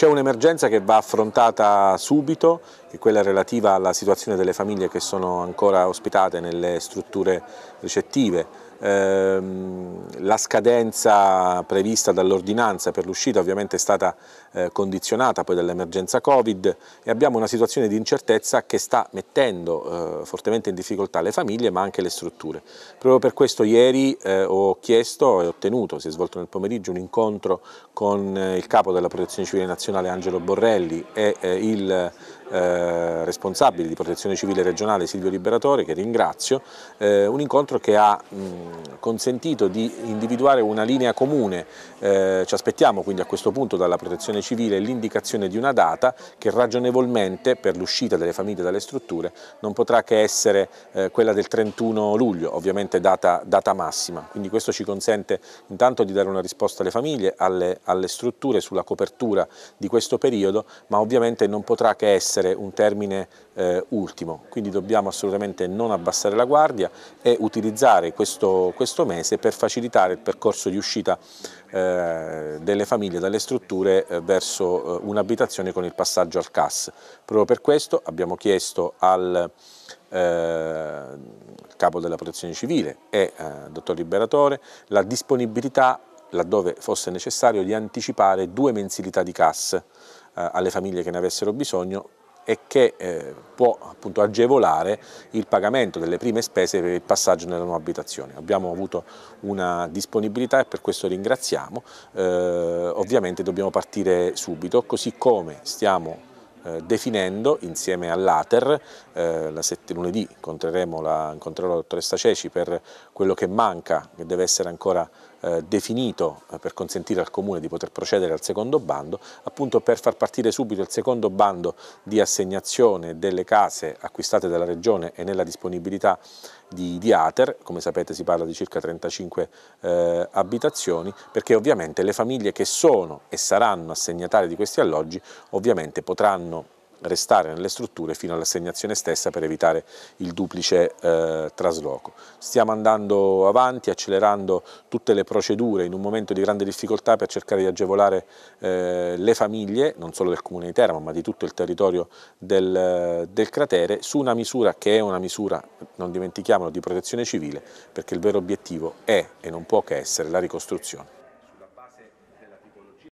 C'è un'emergenza che va affrontata subito, che è quella relativa alla situazione delle famiglie che sono ancora ospitate nelle strutture ricettive. Ehm, la scadenza prevista dall'ordinanza per l'uscita ovviamente è stata eh, condizionata poi dall'emergenza Covid e abbiamo una situazione di incertezza che sta mettendo eh, fortemente in difficoltà le famiglie ma anche le strutture. Proprio per questo ieri eh, ho chiesto e ottenuto, si è svolto nel pomeriggio, un incontro con il capo della Protezione Civile Nazionale Angelo Borrelli e il eh, responsabile di protezione civile regionale Silvio Liberatore, che ringrazio, eh, un incontro che ha mh, consentito di individuare una linea comune. Eh, ci aspettiamo quindi a questo punto dalla protezione civile l'indicazione di una data che ragionevolmente per l'uscita delle famiglie dalle strutture non potrà che essere eh, quella del 31 luglio, ovviamente data, data, massima. Quindi questo ci consente intanto di dare una risposta alle famiglie, alle, alle strutture sulla copertura di questo periodo, ma ovviamente non potrà che essere essere un termine eh, ultimo, quindi dobbiamo assolutamente non abbassare la guardia e utilizzare questo, questo mese per facilitare il percorso di uscita eh, delle famiglie dalle strutture eh, verso eh, un'abitazione con il passaggio al CAS. Proprio per questo abbiamo chiesto al eh, capo della protezione civile e al eh, dottor Liberatore la disponibilità laddove fosse necessario di anticipare due mensilità di CAS alle famiglie che ne avessero bisogno e che eh, può appunto, agevolare il pagamento delle prime spese per il passaggio nella nuova abitazione. Abbiamo avuto una disponibilità e per questo ringraziamo. Eh, ovviamente dobbiamo partire subito, così come stiamo eh, definendo insieme all'Ater, eh, lunedì incontrerò la dottoressa Ceci per quello che manca, che deve essere ancora eh, definito eh, per consentire al Comune di poter procedere al secondo bando, appunto per far partire subito il secondo bando di assegnazione delle case acquistate dalla Regione e nella disponibilità di, di ATER, come sapete si parla di circa 35 eh, abitazioni, perché ovviamente le famiglie che sono e saranno assegnatari di questi alloggi ovviamente potranno restare nelle strutture fino all'assegnazione stessa per evitare il duplice eh, trasloco. Stiamo andando avanti, accelerando tutte le procedure in un momento di grande difficoltà per cercare di agevolare eh, le famiglie, non solo del Comune di Teramo, ma di tutto il territorio del, del cratere, su una misura che è una misura, non dimentichiamolo, di protezione civile, perché il vero obiettivo è e non può che essere la ricostruzione.